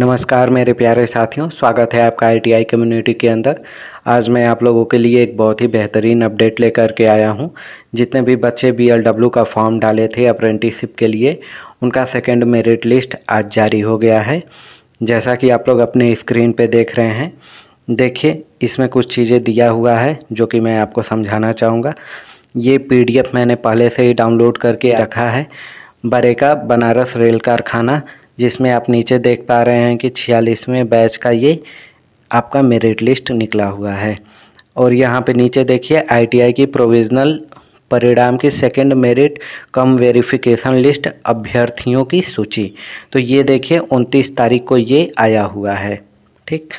नमस्कार मेरे प्यारे साथियों स्वागत है आपका आईटीआई कम्युनिटी के अंदर आज मैं आप लोगों के लिए एक बहुत ही बेहतरीन अपडेट लेकर के आया हूं जितने भी बच्चे बी का फॉर्म डाले थे अप्रेंटिसिप के लिए उनका सेकंड मेरिट लिस्ट आज जारी हो गया है जैसा कि आप लोग अपने स्क्रीन पर देख रहे हैं देखिए इसमें कुछ चीज़ें दिया हुआ है जो कि मैं आपको समझाना चाहूँगा ये पी मैंने पहले से ही डाउनलोड करके रखा है बरेका बनारस रेल कारखाना जिसमें आप नीचे देख पा रहे हैं कि छियालीसवें बैच का ये आपका मेरिट लिस्ट निकला हुआ है और यहाँ पे नीचे देखिए आईटीआई की प्रोविजनल परिणाम की second merit cum verification list अभ्यर्थियों की सूची तो ये देखिए 29 तारीख को ये आया हुआ है ठीक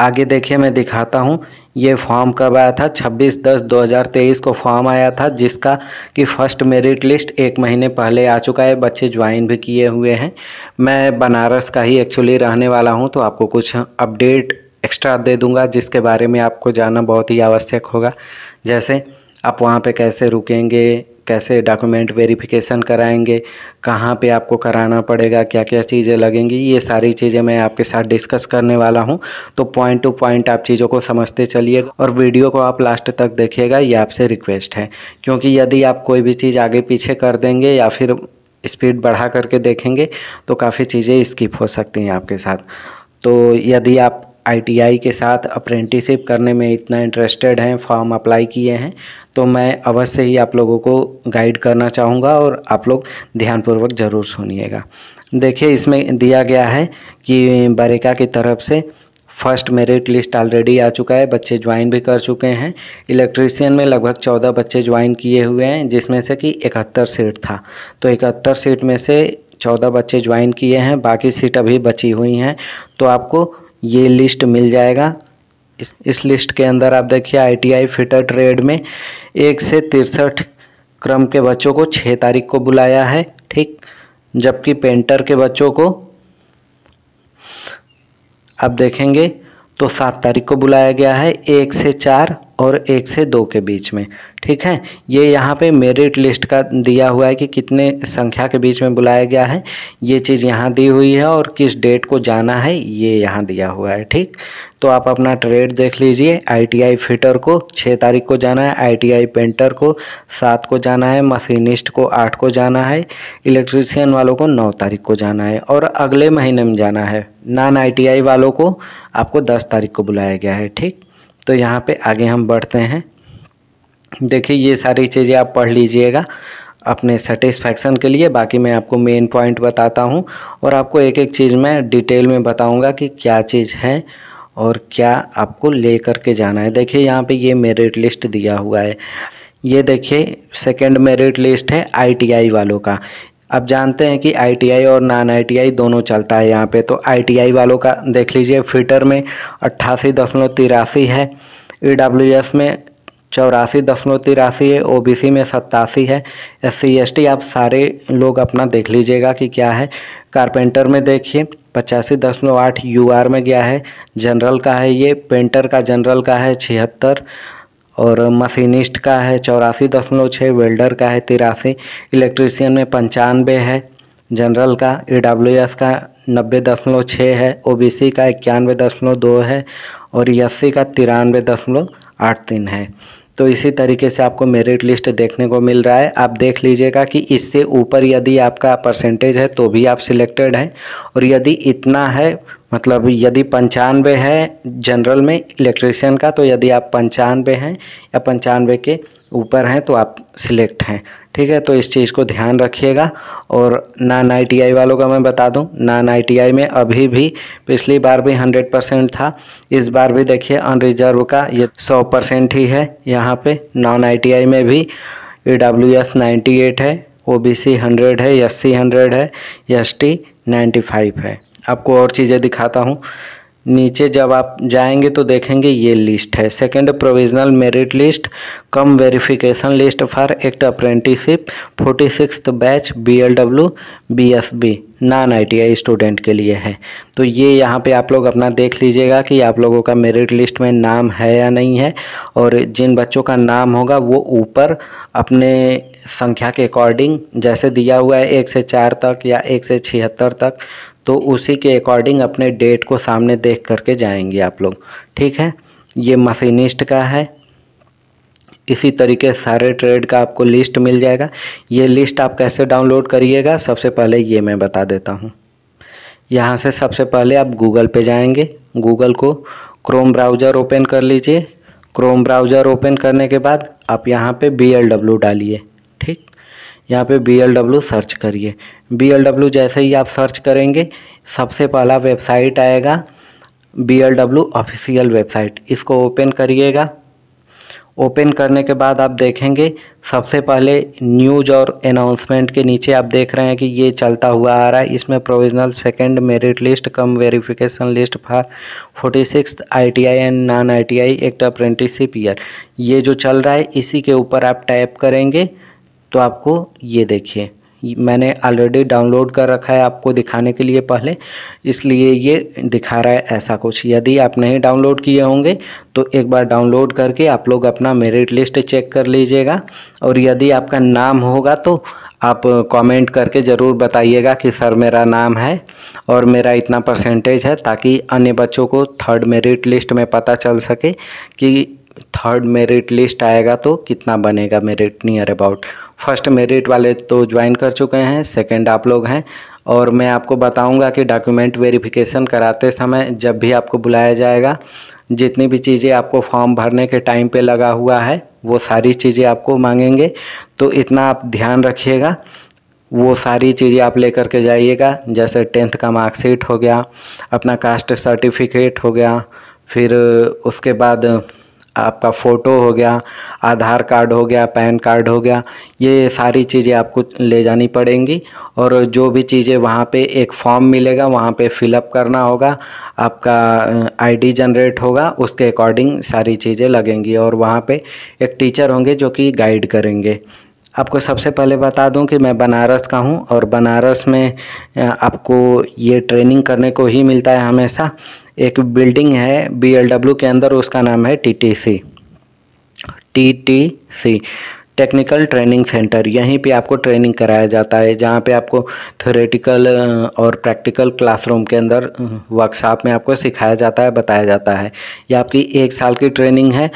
आगे देखिए मैं दिखाता हूँ ये फॉर्म कब आया था 26 दस 2023 को फॉर्म आया था जिसका कि फ़र्स्ट मेरिट लिस्ट एक महीने पहले आ चुका है बच्चे ज्वाइन भी किए हुए हैं मैं बनारस का ही एक्चुअली रहने वाला हूँ तो आपको कुछ अपडेट एक्स्ट्रा दे दूँगा जिसके बारे में आपको जानना बहुत ही आवश्यक होगा जैसे आप वहाँ पर कैसे रुकेंगे कैसे डॉक्यूमेंट वेरिफिकेशन कराएंगे कहाँ पे आपको कराना पड़ेगा क्या क्या चीज़ें लगेंगी ये सारी चीज़ें मैं आपके साथ डिस्कस करने वाला हूँ तो पॉइंट टू पॉइंट आप चीज़ों को समझते चलिए और वीडियो को आप लास्ट तक देखिएगा ये आपसे रिक्वेस्ट है क्योंकि यदि आप कोई भी चीज़ आगे पीछे कर देंगे या फिर स्पीड बढ़ा करके देखेंगे तो काफ़ी चीज़ें स्किप हो सकती हैं आपके साथ तो यदि आप आईटीआई के साथ अप्रेंटिसिप करने में इतना इंटरेस्टेड हैं फॉर्म अप्लाई किए हैं तो मैं अवश्य ही आप लोगों को गाइड करना चाहूँगा और आप लोग ध्यानपूर्वक ज़रूर सुनिएगा देखिए इसमें दिया गया है कि बरेका की तरफ से फर्स्ट मेरिट लिस्ट ऑलरेडी आ चुका है बच्चे ज्वाइन भी कर चुके हैं इलेक्ट्रीशियन में लगभग चौदह बच्चे ज्वाइन किए हुए हैं जिसमें से कि इकहत्तर सीट था तो इकहत्तर सीट में से चौदह बच्चे ज्वाइन किए हैं बाकी सीट अभी बची हुई हैं तो आपको ये लिस्ट मिल जाएगा इस इस लिस्ट के अंदर आप देखिए आईटीआई फिटर ट्रेड में एक से तिरसठ क्रम के बच्चों को छः तारीख को बुलाया है ठीक जबकि पेंटर के बच्चों को आप देखेंगे तो सात तारीख को बुलाया गया है एक से चार और एक से दो के बीच में ठीक है ये यहाँ पे मेरिट लिस्ट का दिया हुआ है कि कितने संख्या के बीच में बुलाया गया है ये चीज़ यहाँ दी हुई है और किस डेट को जाना है ये यहाँ दिया हुआ है ठीक तो आप अपना ट्रेड देख लीजिए आईटीआई फिटर को छः तारीख को जाना है आईटीआई पेंटर को सात को जाना है मशीनिस्ट को आठ को जाना है इलेक्ट्रीशियन वालों को नौ तारीख को जाना है और अगले महीने में जाना है नॉन आई वालों को आपको दस तारीख को बुलाया गया है ठीक तो यहाँ पे आगे हम बढ़ते हैं देखिए ये सारी चीज़ें आप पढ़ लीजिएगा अपने सेटिस्फैक्शन के लिए बाकी मैं आपको मेन पॉइंट बताता हूँ और आपको एक एक चीज़ मैं डिटेल में बताऊँगा कि क्या चीज़ है और क्या आपको ले करके जाना है देखिए यहाँ पे ये मेरिट लिस्ट दिया हुआ है ये देखिए सेकंड मेरिट लिस्ट है आईटीआई वालों का आप जानते हैं कि आईटीआई और नॉन आईटीआई दोनों चलता है यहाँ पे तो आईटीआई वालों का देख लीजिए फिटर में अट्ठासी दशमलव तिरासी है ईडब्ल्यूएस e में चौरासी दशमलव तिरासी है सी में सत्तासी है एस सी एस टी आप सारे लोग अपना देख लीजिएगा कि क्या है कारपेंटर में देखिए पचासी दशमलव आठ यू आर में गया है जनरल का है ये पेंटर का जनरल का है छिहत्तर और मशीनिस्ट का है चौरासी दशमलव छः वेल्डर का है तिरासी इलेक्ट्रीशियन में पंचानवे है जनरल का ई e का नब्बे दशमलव छः है ओ का इक्यानवे दशमलव दो है और एस e का तिरानवे दशमलव आठ तीन है तो इसी तरीके से आपको मेरिट लिस्ट देखने को मिल रहा है आप देख लीजिएगा कि इससे ऊपर यदि आपका परसेंटेज है तो भी आप सिलेक्टेड हैं और यदि इतना है मतलब यदि पंचानवे है जनरल में इलेक्ट्रिशियन का तो यदि आप पंचानवे हैं या पंचानवे के ऊपर हैं तो आप सिलेक्ट हैं ठीक है तो इस चीज़ को ध्यान रखिएगा और नान आई वालों का मैं बता दूं नान आई में अभी भी पिछली बार भी हंड्रेड परसेंट था इस बार भी देखिए अनरिजर्व का ये सौ परसेंट ही है यहाँ पे नॉन आई में भी E W S ninety eight है ओ बी सी हंड्रेड है एस सी हंड्रेड है एस टी नाइन्टी फाइव है आपको और चीज़ें दिखाता हूँ नीचे जब आप जाएंगे तो देखेंगे ये लिस्ट है second provisional merit list cum verification list for act apprenticeship forty six batch B L W B S B non I T I student के लिए है तो ये यहाँ पे आप लोग अपना देख लीजिएगा कि आप लोगों का मेरिट लिस्ट में नाम है या नहीं है और जिन बच्चों का नाम होगा वो ऊपर अपने संख्या के अकॉर्डिंग जैसे दिया हुआ है एक से चार तक या एक से छिहत्तर तक तो उसी के अकॉर्डिंग अपने डेट को सामने देख करके जाएंगे आप लोग ठीक है ये मशीनिस्ट का है इसी तरीके सारे ट्रेड का आपको लिस्ट मिल जाएगा ये लिस्ट आप कैसे डाउनलोड करिएगा सबसे पहले ये मैं बता देता हूँ यहाँ से सबसे पहले आप गूगल पे जाएंगे गूगल को क्रोम ब्राउज़र ओपन कर लीजिए क्रोम ब्राउज़र ओपन करने के बाद आप यहाँ पे बी डालिए यहाँ पे बी सर्च करिए बी जैसे ही आप सर्च करेंगे सबसे पहला वेबसाइट आएगा B L W official website इसको ओपन करिएगा ओपन करने के बाद आप देखेंगे सबसे पहले न्यूज और अनाउंसमेंट के नीचे आप देख रहे हैं कि ये चलता हुआ आ रहा है इसमें provisional second merit list cum verification list for forty six I T I and non I T I act apprenticeship year ये जो चल रहा है इसी के ऊपर आप टाइप करेंगे तो आपको ये देखिए मैंने ऑलरेडी डाउनलोड कर रखा है आपको दिखाने के लिए पहले इसलिए ये दिखा रहा है ऐसा कुछ यदि आप नहीं डाउनलोड किए होंगे तो एक बार डाउनलोड करके आप लोग अपना मेरिट लिस्ट चेक कर लीजिएगा और यदि आपका नाम होगा तो आप कमेंट करके ज़रूर बताइएगा कि सर मेरा नाम है और मेरा इतना परसेंटेज है ताकि अन्य बच्चों को थर्ड मेरिट लिस्ट में पता चल सके कि थर्ड मेरिट लिस्ट आएगा तो कितना बनेगा merit near about first merit वाले तो ज्वाइन कर चुके हैं सेकंड आप लोग हैं और मैं आपको बताऊंगा कि डॉक्यूमेंट वेरिफिकेशन कराते समय जब भी आपको बुलाया जाएगा जितनी भी चीज़ें आपको फॉर्म भरने के टाइम पे लगा हुआ है वो सारी चीज़ें आपको मांगेंगे तो इतना आप ध्यान रखिएगा वो सारी चीज़ें आप लेकर के जाइएगा जैसे टेंथ का मार्कशीट हो गया अपना कास्ट सर्टिफिकेट हो गया फिर उसके बाद आपका फ़ोटो हो गया आधार कार्ड हो गया पैन कार्ड हो गया ये सारी चीज़ें आपको ले जानी पड़ेंगी और जो भी चीज़ें वहाँ पे एक फॉर्म मिलेगा वहाँ पे फिलअप करना होगा आपका आईडी जनरेट होगा उसके अकॉर्डिंग सारी चीज़ें लगेंगी और वहाँ पे एक टीचर होंगे जो कि गाइड करेंगे आपको सबसे पहले बता दूं कि मैं बनारस का हूं और बनारस में आपको ये ट्रेनिंग करने को ही मिलता है हमेशा एक बिल्डिंग है डब्ल्यू के अंदर उसका नाम है TTC TTC technical training centre यहीं पे आपको ट्रेनिंग कराया जाता है जहाँ पे आपको थ्योरेटिकल और प्रैक्टिकल क्लासरूम के अंदर वर्कशॉप में आपको सिखाया जाता है बताया जाता है यह आपकी एक साल की ट्रेनिंग है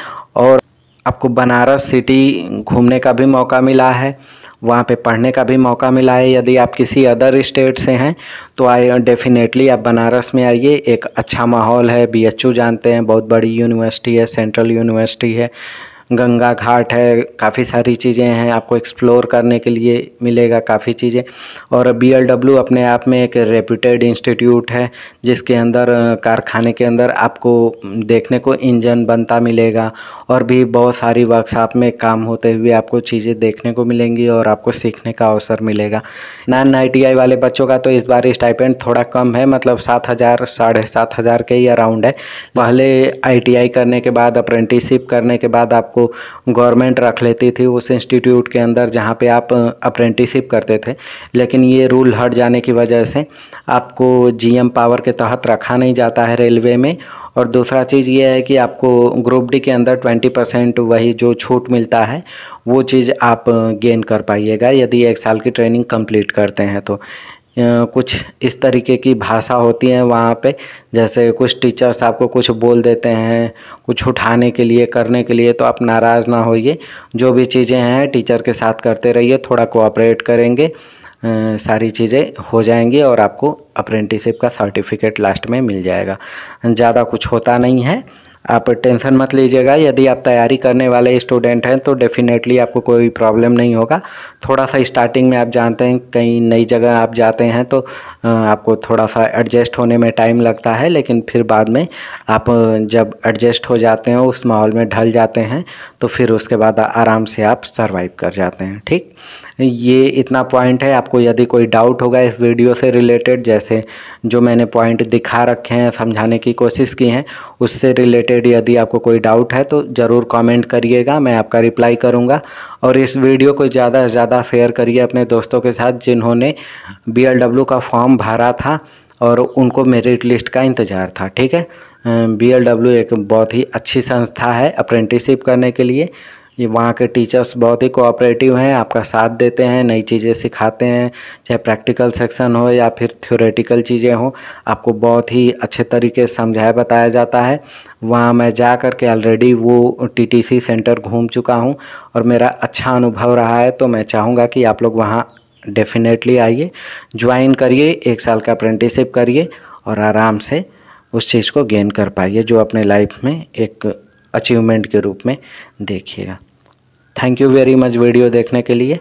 और आपको बनारस सिटी घूमने का भी मौका मिला है वहाँ पे पढ़ने का भी मौका मिला है यदि आप किसी अदर स्टेट से हैं तो आई डेफिनेटली आप बनारस में आइए एक अच्छा माहौल है बीएचयू जानते हैं बहुत बड़ी यूनिवर्सिटी है सेंट्रल यूनिवर्सिटी है गंगा घाट है काफ़ी सारी चीज़ें हैं आपको एक्सप्लोर करने के लिए मिलेगा काफ़ी चीज़ें और बी अपने आप में एक रेप्यूटेड इंस्टीट्यूट है जिसके अंदर कारखाने के अंदर आपको देखने को इंजन बनता मिलेगा और भी बहुत सारी वर्कशॉप में काम होते हुए आपको चीज़ें देखने को मिलेंगी और आपको सीखने का अवसर मिलेगा नान आई वाले बच्चों का तो इस बार स्टाइपेंड थोड़ा कम है मतलब सात हज़ार साढ़े सात हज़ार के ही अराउंड है पहले आई करने के बाद अप्रेंटिसिप करने के बाद आपको गवर्नमेंट रख लेती थी उस इंस्टीट्यूट के अंदर जहाँ पे आप अप्रेंटिसिप करते थे लेकिन ये रूल हट जाने की वजह से आपको जीएम पावर के तहत रखा नहीं जाता है रेलवे में और दूसरा चीज़ ये है कि आपको ग्रुप डी के अंदर ट्वेंटी परसेंट वही जो छूट मिलता है वो चीज़ आप गेन कर पाइएगा यदि एक साल की ट्रेनिंग कंप्लीट करते हैं तो कुछ इस तरीके की भाषा होती है वहाँ पे जैसे कुछ टीचर्स आपको कुछ बोल देते हैं कुछ उठाने के लिए करने के लिए तो आप नाराज़ ना होइए जो भी चीज़ें हैं टीचर के साथ करते रहिए थोड़ा कोऑपरेट करेंगे सारी चीज़ें हो जाएंगी और आपको अप्रेंटिसिप का सर्टिफिकेट लास्ट में मिल जाएगा ज़्यादा कुछ होता नहीं है आप टेंशन मत लीजिएगा यदि आप तैयारी करने वाले स्टूडेंट हैं तो डेफ़िनेटली आपको कोई प्रॉब्लम नहीं होगा थोड़ा सा स्टार्टिंग में आप जानते हैं कहीं नई जगह आप जाते हैं तो आपको थोड़ा सा एडजस्ट होने में टाइम लगता है लेकिन फिर बाद में आप जब एडजस्ट हो जाते हैं उस माहौल में ढल जाते हैं तो फिर उसके बाद आराम से आप सर्वाइव कर जाते हैं ठीक ये इतना पॉइंट है आपको यदि कोई डाउट होगा इस वीडियो से रिलेटेड जैसे जो मैंने पॉइंट दिखा रखे हैं समझाने की कोशिश की है उससे रिलेटेड रिलेटेड यदि आपको कोई डाउट है तो ज़रूर कमेंट करिएगा मैं आपका रिप्लाई करूँगा और इस वीडियो को ज़्यादा से ज़्यादा शेयर करिए अपने दोस्तों के साथ जिन्होंने बी का फॉर्म भरा था और उनको मेरिट लिस्ट का इंतज़ार था ठीक है बी एक बहुत ही अच्छी संस्था है अप्रेंटिसिप करने के लिए ये वहाँ के टीचर्स बहुत ही कोऑपरेटिव हैं आपका साथ देते हैं नई चीज़ें सिखाते हैं चाहे प्रैक्टिकल सेक्शन हो या फिर थ्योरेटिकल चीज़ें हो आपको बहुत ही अच्छे तरीके से समझाया बताया जाता है वहाँ मैं जा कर के ऑलरेडी वो टीटीसी सेंटर घूम चुका हूँ और मेरा अच्छा अनुभव रहा है तो मैं चाहूँगा कि आप लोग वहाँ डेफिनेटली आइए ज्वाइन करिए एक साल का अप्रेंटिसिप करिए और आराम से उस चीज़ को गेन कर पाइए जो अपने लाइफ में एक अचीवमेंट के रूप में देखिएगा thank you very much video देखने के लिए